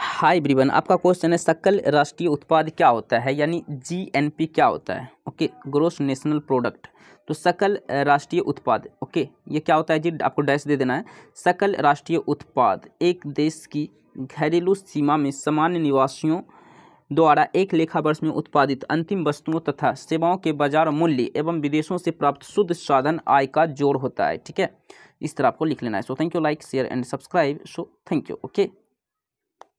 हाय ब्रिवन आपका क्वेश्चन है सकल राष्ट्रीय उत्पाद क्या होता है यानी जीएनपी क्या होता है ओके ग्रोस नेशनल प्रोडक्ट तो सकल राष्ट्रीय उत्पाद ओके ये क्या होता है जी आपको डैश दे देना है सकल राष्ट्रीय उत्पाद एक देश की घरेलू सीमा में सामान्य निवासियों द्वारा एक लेखा वर्ष में उत्पादित अंतिम वस्तुओं तथा सेवाओं के बाजार मूल्य एवं विदेशों से प्राप्त शुद्ध साधन आय का जोड़ होता है ठीक है इस तरह आपको लिख लेना है so thank you like share and subscribe so thank you okay